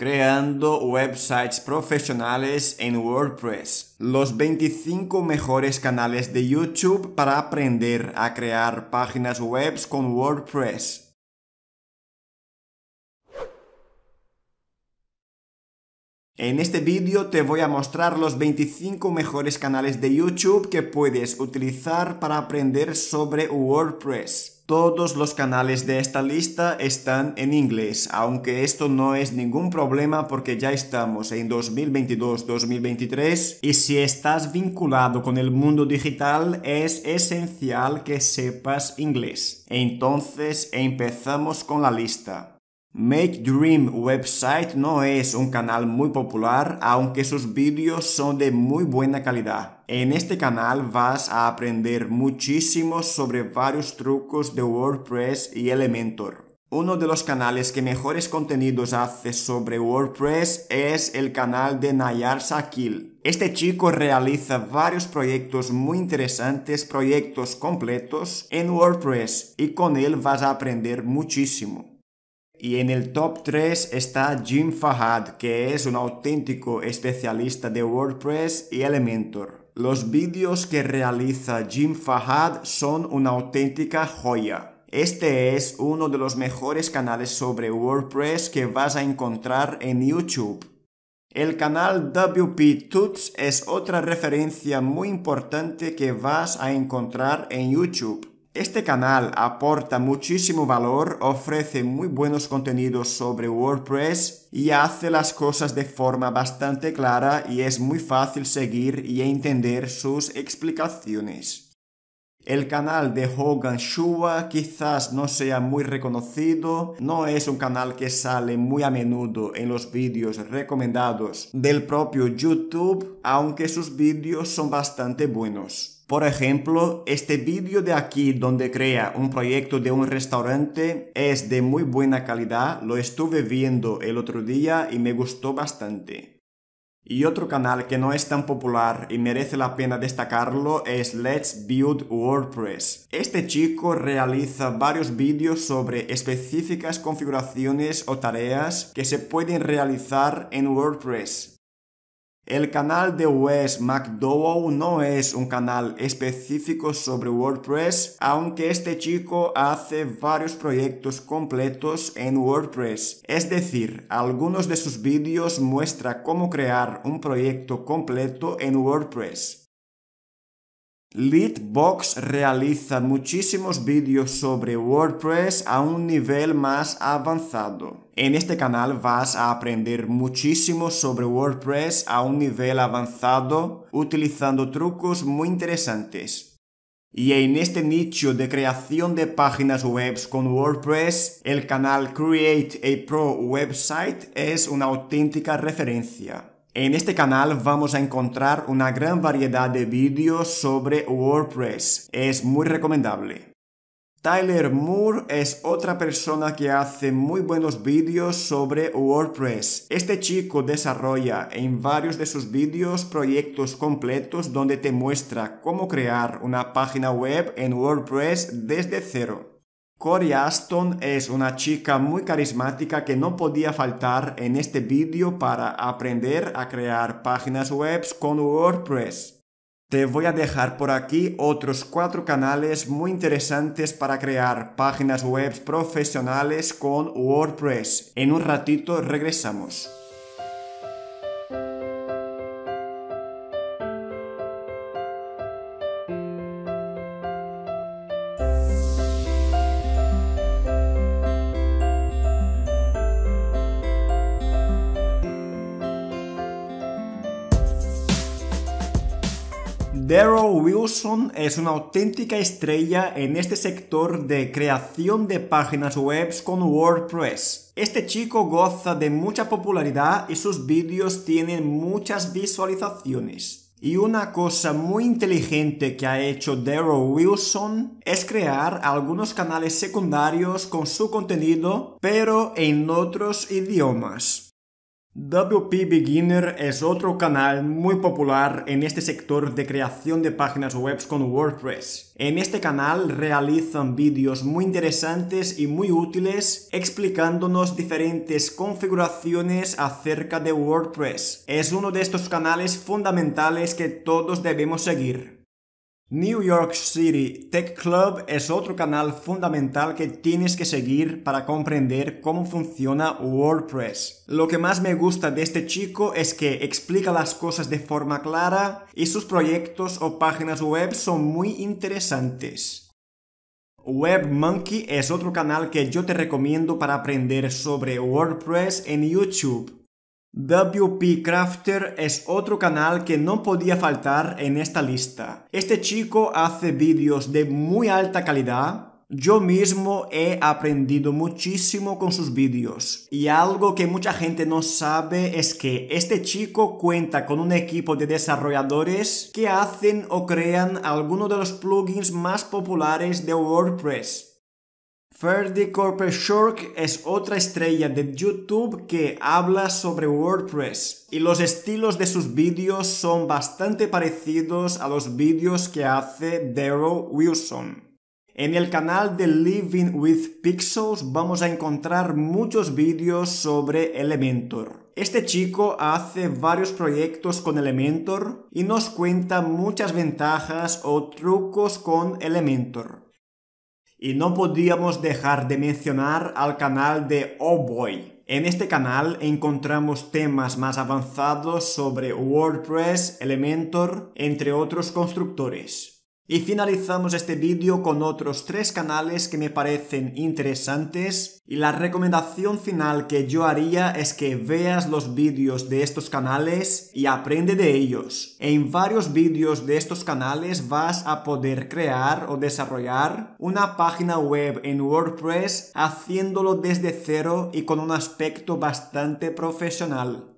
creando websites profesionales en WordPress, los 25 mejores canales de YouTube para aprender a crear páginas web con WordPress. En este vídeo te voy a mostrar los 25 mejores canales de YouTube que puedes utilizar para aprender sobre WordPress. Todos los canales de esta lista están en inglés, aunque esto no es ningún problema porque ya estamos en 2022-2023 y si estás vinculado con el mundo digital es esencial que sepas inglés. Entonces empezamos con la lista. Make Dream Website no es un canal muy popular, aunque sus vídeos son de muy buena calidad. En este canal vas a aprender muchísimo sobre varios trucos de WordPress y Elementor. Uno de los canales que mejores contenidos hace sobre WordPress es el canal de Nayar Sakil. Este chico realiza varios proyectos muy interesantes, proyectos completos en WordPress y con él vas a aprender muchísimo. Y en el top 3 está Jim Fahad, que es un auténtico especialista de WordPress y Elementor. Los vídeos que realiza Jim Fahad son una auténtica joya. Este es uno de los mejores canales sobre WordPress que vas a encontrar en YouTube. El canal WP Tuts es otra referencia muy importante que vas a encontrar en YouTube. Este canal aporta muchísimo valor, ofrece muy buenos contenidos sobre WordPress y hace las cosas de forma bastante clara y es muy fácil seguir y entender sus explicaciones. El canal de Hogan Shua quizás no sea muy reconocido, no es un canal que sale muy a menudo en los vídeos recomendados del propio YouTube, aunque sus vídeos son bastante buenos. Por ejemplo, este vídeo de aquí donde crea un proyecto de un restaurante es de muy buena calidad, lo estuve viendo el otro día y me gustó bastante. Y otro canal que no es tan popular y merece la pena destacarlo es Let's Build WordPress. Este chico realiza varios vídeos sobre específicas configuraciones o tareas que se pueden realizar en WordPress. El canal de Wes McDowell no es un canal específico sobre WordPress, aunque este chico hace varios proyectos completos en WordPress. Es decir, algunos de sus vídeos muestra cómo crear un proyecto completo en WordPress. Leadbox realiza muchísimos vídeos sobre WordPress a un nivel más avanzado. En este canal vas a aprender muchísimo sobre WordPress a un nivel avanzado utilizando trucos muy interesantes. Y en este nicho de creación de páginas web con WordPress, el canal Create a Pro Website es una auténtica referencia. En este canal vamos a encontrar una gran variedad de vídeos sobre WordPress. Es muy recomendable. Tyler Moore es otra persona que hace muy buenos vídeos sobre WordPress. Este chico desarrolla en varios de sus vídeos proyectos completos donde te muestra cómo crear una página web en WordPress desde cero. Corey Aston es una chica muy carismática que no podía faltar en este vídeo para aprender a crear páginas web con WordPress. Te voy a dejar por aquí otros cuatro canales muy interesantes para crear páginas web profesionales con WordPress. En un ratito regresamos. Daryl Wilson es una auténtica estrella en este sector de creación de páginas web con WordPress. Este chico goza de mucha popularidad y sus vídeos tienen muchas visualizaciones. Y una cosa muy inteligente que ha hecho Daryl Wilson es crear algunos canales secundarios con su contenido, pero en otros idiomas. WP Beginner es otro canal muy popular en este sector de creación de páginas web con WordPress. En este canal realizan vídeos muy interesantes y muy útiles explicándonos diferentes configuraciones acerca de WordPress. Es uno de estos canales fundamentales que todos debemos seguir. New York City Tech Club es otro canal fundamental que tienes que seguir para comprender cómo funciona WordPress. Lo que más me gusta de este chico es que explica las cosas de forma clara y sus proyectos o páginas web son muy interesantes. WebMonkey es otro canal que yo te recomiendo para aprender sobre WordPress en YouTube. WP Crafter es otro canal que no podía faltar en esta lista. Este chico hace vídeos de muy alta calidad. Yo mismo he aprendido muchísimo con sus vídeos y algo que mucha gente no sabe es que este chico cuenta con un equipo de desarrolladores que hacen o crean algunos de los plugins más populares de WordPress. Ferdy Corporate Shark es otra estrella de YouTube que habla sobre WordPress y los estilos de sus vídeos son bastante parecidos a los vídeos que hace Daryl Wilson. En el canal de Living with Pixels vamos a encontrar muchos vídeos sobre Elementor. Este chico hace varios proyectos con Elementor y nos cuenta muchas ventajas o trucos con Elementor. Y no podíamos dejar de mencionar al canal de Oh Boy. En este canal encontramos temas más avanzados sobre WordPress, Elementor, entre otros constructores. Y finalizamos este vídeo con otros tres canales que me parecen interesantes y la recomendación final que yo haría es que veas los vídeos de estos canales y aprende de ellos. En varios vídeos de estos canales vas a poder crear o desarrollar una página web en WordPress haciéndolo desde cero y con un aspecto bastante profesional.